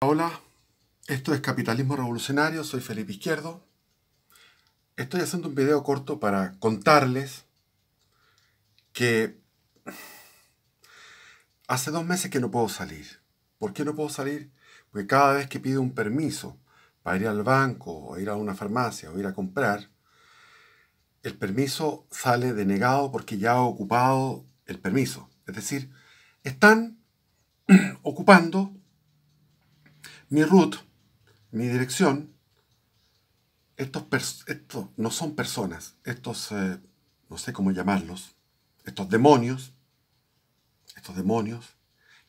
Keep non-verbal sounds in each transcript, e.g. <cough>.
Hola, esto es Capitalismo Revolucionario, soy Felipe Izquierdo. Estoy haciendo un video corto para contarles que hace dos meses que no puedo salir. ¿Por qué no puedo salir? Porque cada vez que pido un permiso para ir al banco o ir a una farmacia o ir a comprar, el permiso sale denegado porque ya ha ocupado el permiso. Es decir, están <clears throat> ocupando mi ruta, mi dirección, estos, no son personas, estos, eh, no sé cómo llamarlos, estos demonios, estos demonios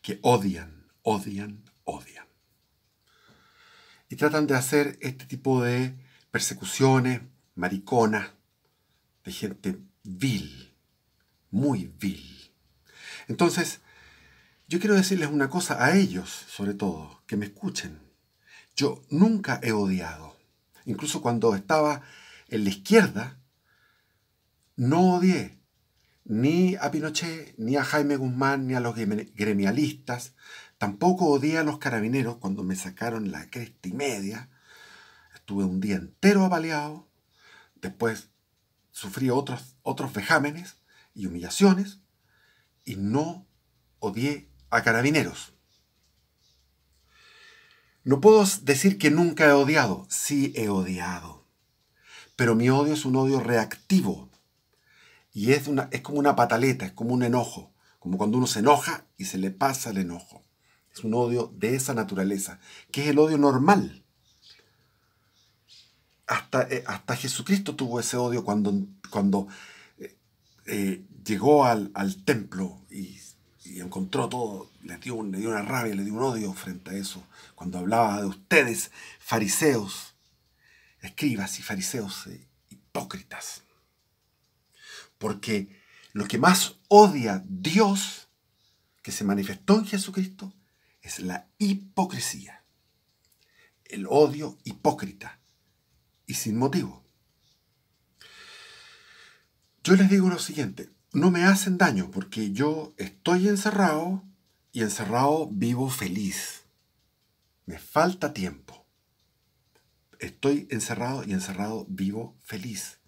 que odian, odian, odian. Y tratan de hacer este tipo de persecuciones mariconas de gente vil, muy vil. Entonces, yo quiero decirles una cosa a ellos, sobre todo, que me escuchen. Yo nunca he odiado. Incluso cuando estaba en la izquierda, no odié ni a Pinochet, ni a Jaime Guzmán, ni a los gremialistas. Tampoco odié a los carabineros cuando me sacaron la cresta y media. Estuve un día entero apaleado. Después sufrí otros, otros vejámenes y humillaciones. Y no odié a carabineros. No puedo decir que nunca he odiado, sí he odiado, pero mi odio es un odio reactivo y es, una, es como una pataleta, es como un enojo, como cuando uno se enoja y se le pasa el enojo. Es un odio de esa naturaleza, que es el odio normal. Hasta, eh, hasta Jesucristo tuvo ese odio cuando, cuando eh, eh, llegó al, al templo y y encontró todo, le dio, le dio una rabia, le dio un odio frente a eso, cuando hablaba de ustedes, fariseos, escribas y fariseos eh, hipócritas. Porque lo que más odia Dios, que se manifestó en Jesucristo, es la hipocresía, el odio hipócrita y sin motivo. Yo les digo lo siguiente, no me hacen daño porque yo estoy encerrado y encerrado vivo feliz. Me falta tiempo. Estoy encerrado y encerrado vivo feliz.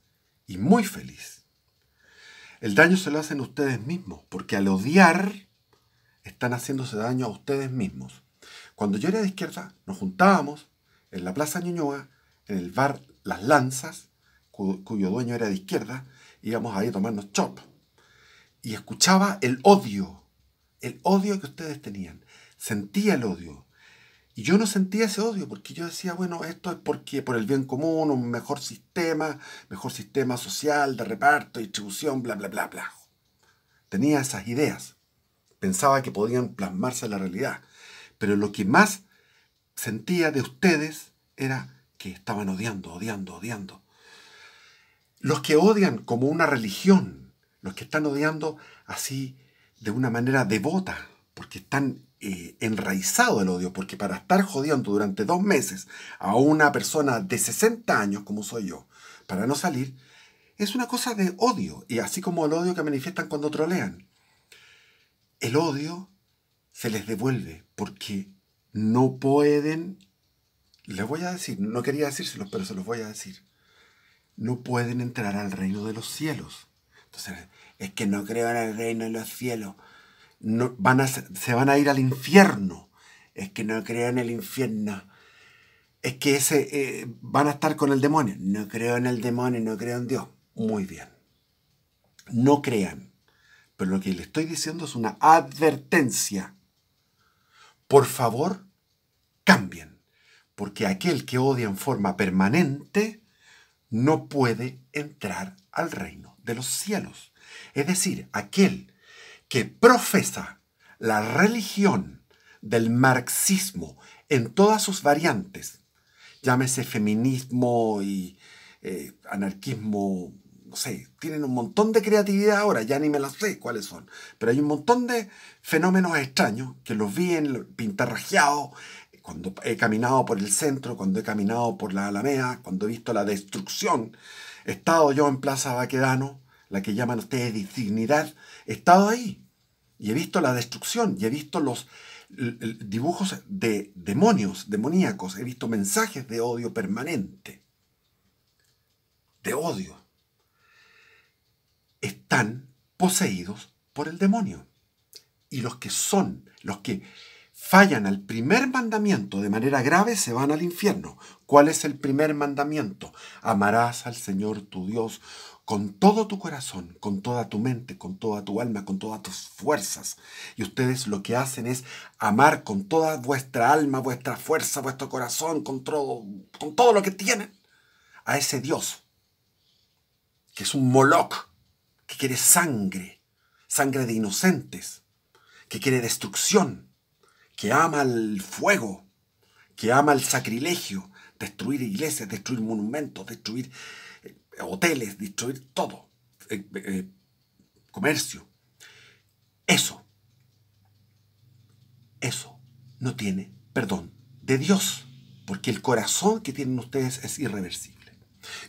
Y muy feliz. El daño se lo hacen ustedes mismos, porque al odiar están haciéndose daño a ustedes mismos. Cuando yo era de izquierda, nos juntábamos en la Plaza Ñuñoa, en el bar Las Lanzas, cuyo dueño era de izquierda, íbamos ahí a tomarnos chop y escuchaba el odio, el odio que ustedes tenían. Sentía el odio. Y yo no sentía ese odio porque yo decía, bueno, esto es porque por el bien común, un mejor sistema, mejor sistema social de reparto, distribución, bla, bla, bla, bla. Tenía esas ideas. Pensaba que podían plasmarse en la realidad. Pero lo que más sentía de ustedes era que estaban odiando, odiando, odiando. Los que odian como una religión, los que están odiando así de una manera devota, porque están eh, enraizado enraizados odio, porque para estar jodiendo durante dos meses a una persona de 60 años como soy yo, para no salir, es una cosa de odio, y así como el odio que manifiestan cuando trolean. El odio se les devuelve porque no pueden, les voy a decir, no quería decírselos, pero se los voy a decir, no pueden entrar al reino de los cielos entonces, es que no creo en el reino de los cielos. No, van se van a ir al infierno. Es que no creo en el infierno. Es que eh, van a estar con el demonio. No creo en el demonio, no creo en Dios. Muy bien. No crean. Pero lo que le estoy diciendo es una advertencia. Por favor, cambien. Porque aquel que odia en forma permanente no puede entrar al reino de los cielos. Es decir, aquel que profesa la religión del marxismo en todas sus variantes, llámese feminismo y eh, anarquismo, no sé, tienen un montón de creatividad ahora, ya ni me las sé cuáles son, pero hay un montón de fenómenos extraños que los vi en pintarrajeados cuando he caminado por el centro, cuando he caminado por la Alameda, cuando he visto la destrucción, he estado yo en Plaza Baquedano, la que llaman ustedes dignidad, he estado ahí y he visto la destrucción y he visto los dibujos de demonios, demoníacos, he visto mensajes de odio permanente, de odio. Están poseídos por el demonio. Y los que son, los que fallan al primer mandamiento de manera grave, se van al infierno. ¿Cuál es el primer mandamiento? Amarás al Señor tu Dios con todo tu corazón, con toda tu mente, con toda tu alma, con todas tus fuerzas. Y ustedes lo que hacen es amar con toda vuestra alma, vuestra fuerza, vuestro corazón, con todo, con todo lo que tienen a ese Dios, que es un moloch, que quiere sangre, sangre de inocentes, que quiere destrucción que ama el fuego, que ama el sacrilegio, destruir iglesias, destruir monumentos, destruir eh, hoteles, destruir todo, eh, eh, comercio. Eso, eso no tiene perdón de Dios, porque el corazón que tienen ustedes es irreversible.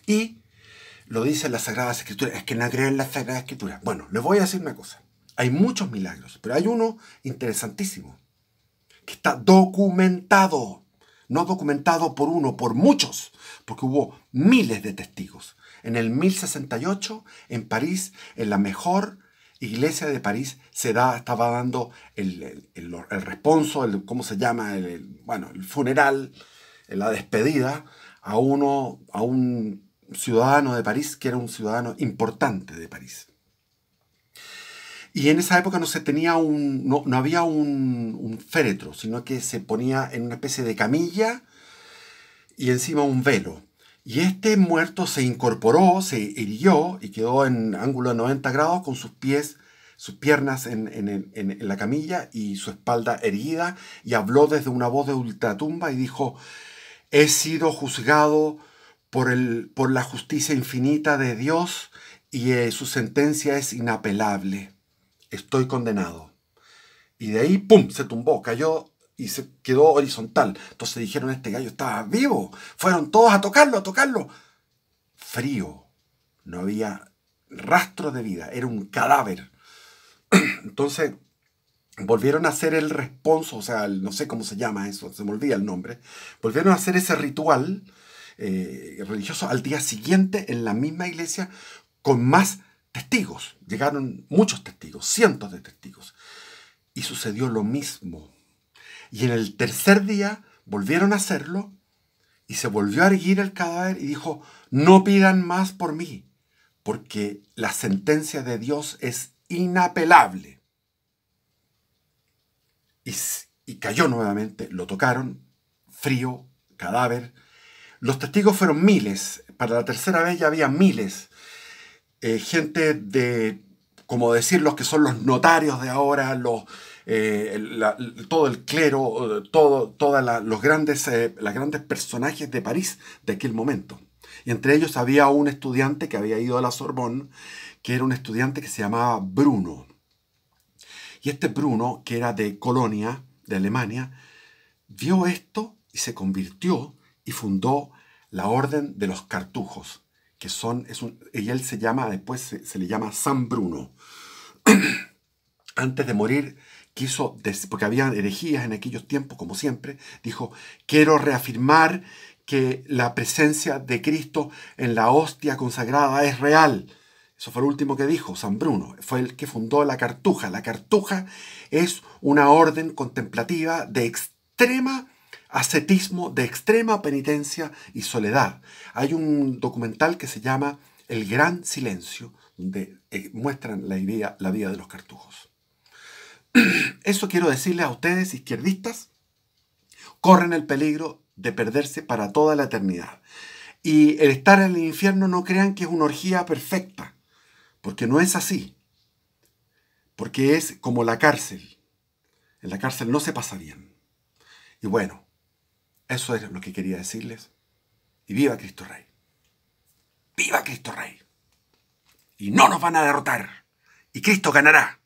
Y lo dicen las Sagradas Escrituras, es que no creen las Sagradas Escrituras. Bueno, les voy a decir una cosa, hay muchos milagros, pero hay uno interesantísimo está documentado, no documentado por uno, por muchos, porque hubo miles de testigos. En el 1068, en París, en la mejor iglesia de París, se da, estaba dando el, el, responso, el, ¿cómo se llama? El, bueno, el funeral, la despedida a uno, a un ciudadano de París que era un ciudadano importante de París. Y en esa época no se tenía un, no, había un, féretro, sino que se ponía en una especie de camilla y encima un velo. Y este muerto se incorporó, se hirió y quedó en ángulo de 90 grados con sus pies, sus piernas en, la camilla y su espalda erguida y habló desde una voz de ultratumba y dijo, he sido juzgado por, el, por la justicia infinita de Dios y eh, su sentencia es inapelable estoy condenado. Y de ahí, ¡pum!, se tumbó, cayó y se quedó horizontal. Entonces dijeron, este gallo estaba vivo. Fueron todos a tocarlo, a tocarlo. Frío. No había rastro de vida. Era un cadáver. <clears throat> Entonces, volvieron a hacer el responso, o sea, no sé cómo se llama eso, se me olvida el nombre, volvieron a hacer ese ritual eh, religioso al día siguiente en la misma iglesia con más testigos, llegaron muchos testigos, cientos de testigos. Y sucedió lo mismo. Y en el tercer día volvieron a hacerlo y se volvió a erguir el cadáver y dijo, no pidan más por mí, porque la sentencia de Dios es inapelable. Y, cayó nuevamente, lo tocaron, frío, cadáver. Los testigos fueron miles, para la tercera vez ya había miles. Eh, gente de, como decir, los que son los notarios de ahora, eh, todo el clero, todos los grandes, eh, grandes personajes de París de aquel momento. Y entre ellos había un estudiante que había ido a la Sorbonne, que era un estudiante que se llamaba Bruno. Y este Bruno, que era de Colonia, de Alemania, vio esto y se convirtió y fundó la Orden de los Cartujos, que son, es un, y él se llama, después se, le llama San Bruno. <clears throat> Antes de morir, quiso, porque había herejías en aquellos tiempos, como siempre, dijo, quiero reafirmar que la presencia de Cristo en la hostia consagrada es real. Eso fue lo último que dijo San Bruno, fue el que fundó la Cartuja. La Cartuja es una orden contemplativa de extrema ascetismo de extrema penitencia y soledad. Hay un documental que se llama El Gran Silencio, donde eh, muestran la, la vida de los cartujos. <clears throat> Eso quiero decirles a ustedes, izquierdistas, corren el peligro de perderse para toda la eternidad. Y el estar en el infierno no crean que es una orgía perfecta, porque no es así. Porque es como la cárcel. En la cárcel no se pasa bien. Y bueno, eso era lo que quería decirles. Y viva Cristo Rey. Viva Cristo Rey. Y no nos van a derrotar. Y Cristo ganará.